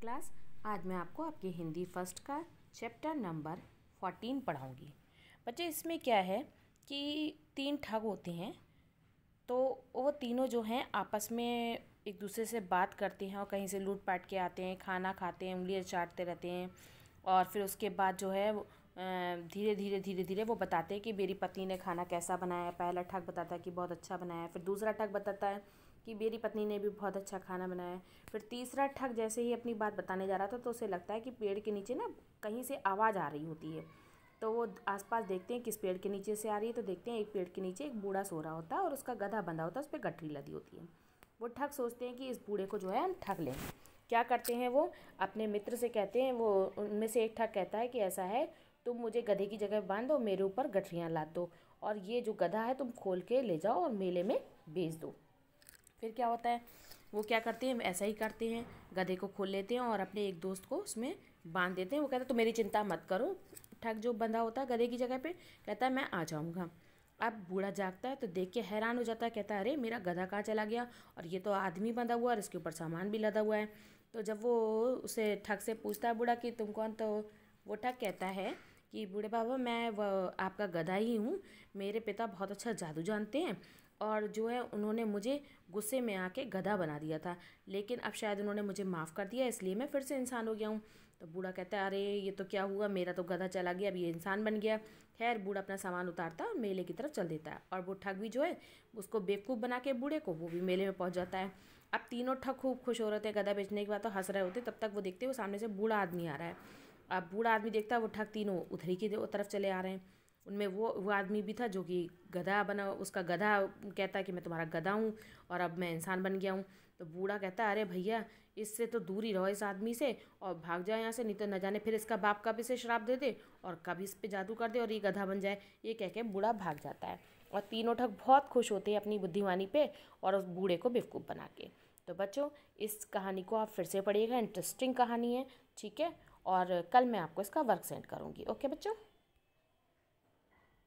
class आज मैं आपको आपके हिंदी फर्स्ट का चैप्टर नंबर फोर्टीन पढ़ाऊँगी बच्चे इसमें क्या है कि तीन ठग होते हैं तो वो तीनों जो हैं आपस में एक दूसरे से बात करते हैं और कहीं से लूट पाट के आते हैं खाना खाते हैं उंगलियाँ चाटते रहते हैं और फिर उसके बाद जो है धीरे धीरे धीरे धीरे वो बताते हैं कि मेरी पत्नी ने खाना कैसा बनाया पहला ठग बताता है कि बहुत अच्छा बनाया फिर दूसरा ठग बताता है कि मेरी पत्नी ने भी बहुत अच्छा खाना बनाया फिर तीसरा ठग जैसे ही अपनी बात बताने जा रहा था तो उसे लगता है कि पेड़ के नीचे ना कहीं से आवाज़ आ रही होती है तो वो आसपास देखते हैं किस पेड़ के नीचे से आ रही है तो देखते हैं एक पेड़ के नीचे एक बूढ़ा सो रहा होता है और उसका गधा बंधा होता है उस पर गठरी लदी होती है वो ठग सोचते हैं कि इस बूढ़े को जो है हम ठग लें क्या करते हैं वो अपने मित्र से कहते हैं वो उनमें से एक ठग कहता है कि ऐसा है तुम मुझे गधे की जगह बांधो मेरे ऊपर गठरियाँ ला दो और ये जो गधा है तुम खोल के ले जाओ और मेले में बेच दो फिर क्या होता है वो क्या करते हैं ऐसा ही करते हैं गधे को खोल लेते हैं और अपने एक दोस्त को उसमें बांध देते हैं वो कहता है तो मेरी चिंता मत करो ठग जो बंधा होता है गधे की जगह पे कहता है मैं आ जाऊँगा अब बूढ़ा जागता है तो देख के हैरान हो जाता है कहता है अरे मेरा गधा कहाँ चला गया और ये तो आदमी बंधा हुआ है और इसके ऊपर सामान भी लदा हुआ है तो जब वो उसे ठग से पूछता है बूढ़ा कि तुम कौन तो वो ठग कहता है कि बूढ़े बाबा मैं आपका गधा ही हूँ मेरे पिता बहुत अच्छा जादू जानते हैं और जो है उन्होंने मुझे गुस्से में आके गधा बना दिया था लेकिन अब शायद उन्होंने मुझे माफ़ कर दिया इसलिए मैं फिर से इंसान हो गया हूँ तो बूढ़ा कहता है अरे ये तो क्या हुआ मेरा तो गधा चला गया अब ये इंसान बन गया खैर बूढ़ा अपना सामान उतारता है और मेले की तरफ चल देता है और वो ठग भी जो है उसको बेवकूफ़ बना के बूढ़े को वो भी मेले में पहुँच जाता है अब तीनों ठग खूब खुश हो रहे थे गधा बेचने के बाद तो हंस रहे होते तब तक वो देखते हुए सामने से बूढ़ा आदमी आ रहा है अब बूढ़ा आदमी देखता है वो ठग तीनों उधरी की तरफ चले आ रहे हैं उनमें वो वो आदमी भी था जो कि गधा बना उसका गधा कहता कि मैं तुम्हारा गधा हूँ और अब मैं इंसान बन गया हूँ तो बूढ़ा कहता अरे भैया इससे तो दूरी रहो इस आदमी से और भाग जाओ यहाँ से नहीं तो न जाने फिर इसका बाप कब इसे शराब दे दे और कब इस पर जादू कर दे और ये गधा बन जाए ये कह के बूढ़ा भाग जाता है और तीनों ठग बहुत खुश होते हैं अपनी बुद्धिमानी पे और उस बूढ़े को बेवकूफ़ बना के तो बच्चों इस कहानी को आप फिर से पढ़िएगा इंटरेस्टिंग कहानी है ठीक है और कल मैं आपको इसका वर्क सेंड करूँगी ओके बच्चों